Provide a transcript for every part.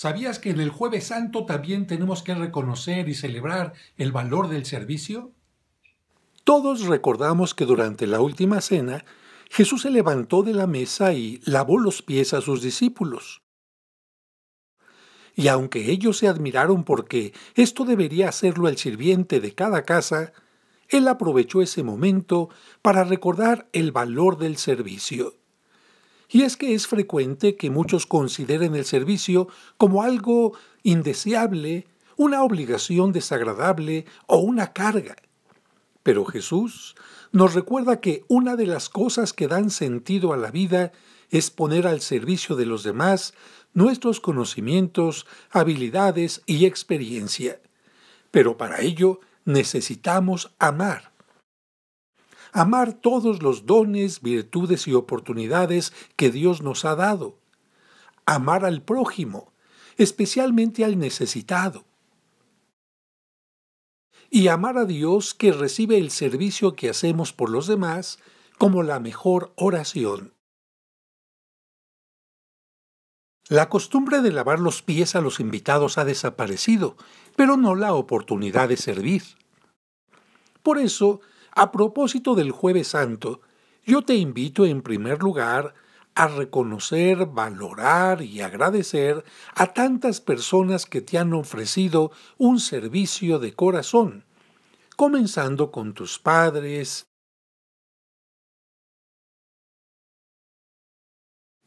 ¿Sabías que en el jueves santo también tenemos que reconocer y celebrar el valor del servicio? Todos recordamos que durante la última cena Jesús se levantó de la mesa y lavó los pies a sus discípulos. Y aunque ellos se admiraron porque esto debería hacerlo el sirviente de cada casa, él aprovechó ese momento para recordar el valor del servicio. Y es que es frecuente que muchos consideren el servicio como algo indeseable, una obligación desagradable o una carga. Pero Jesús nos recuerda que una de las cosas que dan sentido a la vida es poner al servicio de los demás nuestros conocimientos, habilidades y experiencia. Pero para ello necesitamos amar amar todos los dones, virtudes y oportunidades que Dios nos ha dado, amar al prójimo, especialmente al necesitado, y amar a Dios que recibe el servicio que hacemos por los demás como la mejor oración. La costumbre de lavar los pies a los invitados ha desaparecido, pero no la oportunidad de servir. Por eso, a propósito del jueves santo, yo te invito en primer lugar a reconocer, valorar y agradecer a tantas personas que te han ofrecido un servicio de corazón, comenzando con tus padres,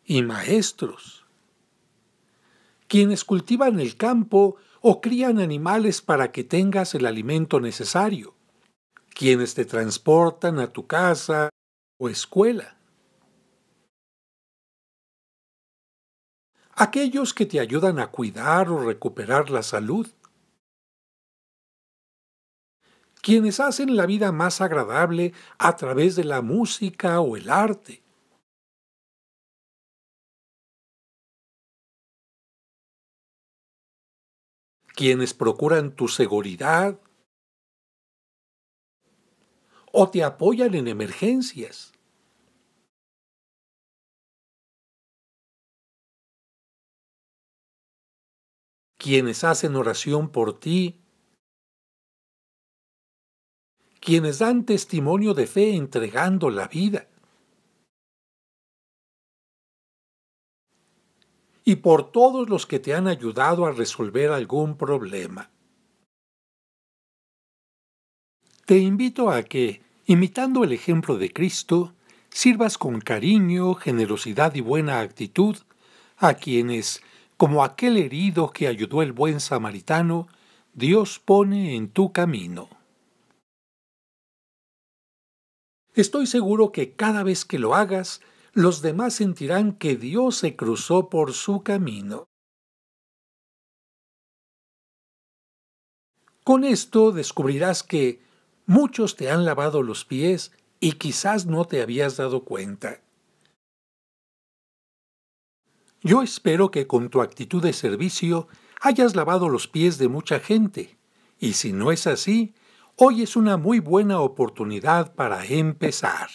y maestros, quienes cultivan el campo o crían animales para que tengas el alimento necesario, quienes te transportan a tu casa o escuela. Aquellos que te ayudan a cuidar o recuperar la salud. Quienes hacen la vida más agradable a través de la música o el arte. quienes procuran tu seguridad o te apoyan en emergencias. Quienes hacen oración por ti, quienes dan testimonio de fe entregando la vida. Y por todos los que te han ayudado a resolver algún problema. Te invito a que, imitando el ejemplo de Cristo, sirvas con cariño, generosidad y buena actitud a quienes, como aquel herido que ayudó el buen samaritano, Dios pone en tu camino. Estoy seguro que cada vez que lo hagas, los demás sentirán que Dios se cruzó por su camino. Con esto descubrirás que Muchos te han lavado los pies y quizás no te habías dado cuenta. Yo espero que con tu actitud de servicio hayas lavado los pies de mucha gente, y si no es así, hoy es una muy buena oportunidad para empezar.